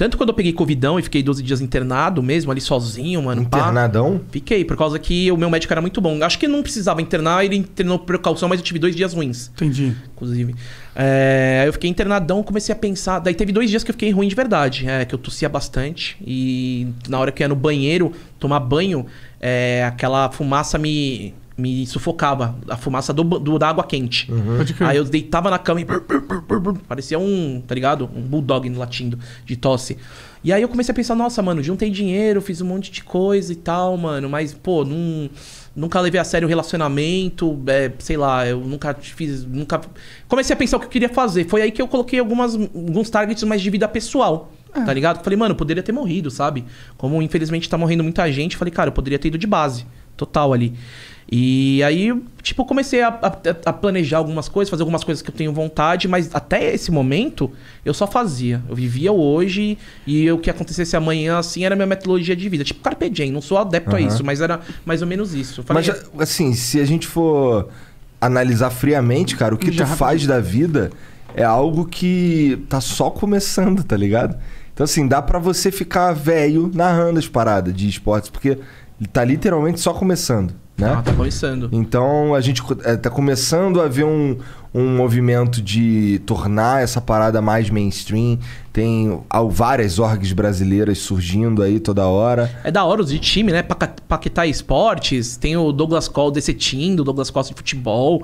Tanto quando eu peguei covidão e fiquei 12 dias internado mesmo, ali sozinho, mano. Internadão? Pá, fiquei, por causa que o meu médico era muito bom. Acho que não precisava internar, ele internou por precaução, mas eu tive dois dias ruins. Entendi. Inclusive. É, eu fiquei internadão, comecei a pensar. Daí teve dois dias que eu fiquei ruim de verdade, é, que eu tossia bastante. E na hora que eu ia no banheiro tomar banho, é, aquela fumaça me me sufocava. A fumaça do, do da água quente. Uhum. Aí eu deitava na cama e. Parecia um, tá ligado? Um bulldog latindo de tosse. E aí eu comecei a pensar, nossa, mano, juntei dinheiro, fiz um monte de coisa e tal, mano. Mas, pô, nunca levei a sério o relacionamento, é, sei lá, eu nunca fiz. Nunca. Comecei a pensar o que eu queria fazer. Foi aí que eu coloquei algumas, alguns targets mais de vida pessoal. É. Tá ligado? Falei, mano, eu poderia ter morrido, sabe? Como infelizmente tá morrendo muita gente, falei, cara, eu poderia ter ido de base total ali. E aí, tipo, comecei a, a, a, planejar algumas coisas, fazer algumas coisas que eu tenho vontade, mas até esse momento eu só fazia. Eu vivia hoje e o que acontecesse amanhã, assim, era minha metodologia de vida. Tipo, Carpe Diem, não sou adepto uhum. a isso, mas era mais ou menos isso. Falei, mas, assim, se a gente for analisar friamente, cara, o que tu faz da vida é algo que tá só começando, tá ligado? Então, assim, dá para você ficar velho narrando as paradas de esportes, porque tá literalmente só começando. Né? Ah, tá começando. Então a gente é, tá começando a ver um, um movimento de tornar essa parada mais mainstream. Tem ao várias orgs brasileiras surgindo aí toda hora. É da hora os de time, né? Paquetá Esportes, tem o Douglas Cole desse time, do Douglas cole de futebol.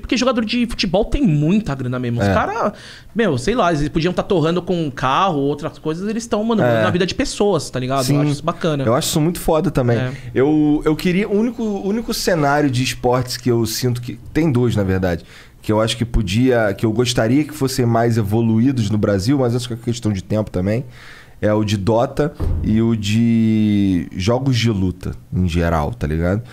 Porque jogador de futebol tem muita grana mesmo. Os é. caras, meu, sei lá, eles podiam estar tá torrando com um carro, outras coisas, eles estão, mano, é. na vida de pessoas, tá ligado? Sim. Eu acho isso bacana. Eu acho isso muito foda também. É. Eu, eu queria. O único, único cenário de esportes que eu sinto que. Tem dois, na verdade que eu acho que podia, que eu gostaria que fossem mais evoluídos no Brasil, mas acho que é questão de tempo também. É o de Dota e o de jogos de luta em geral, tá ligado?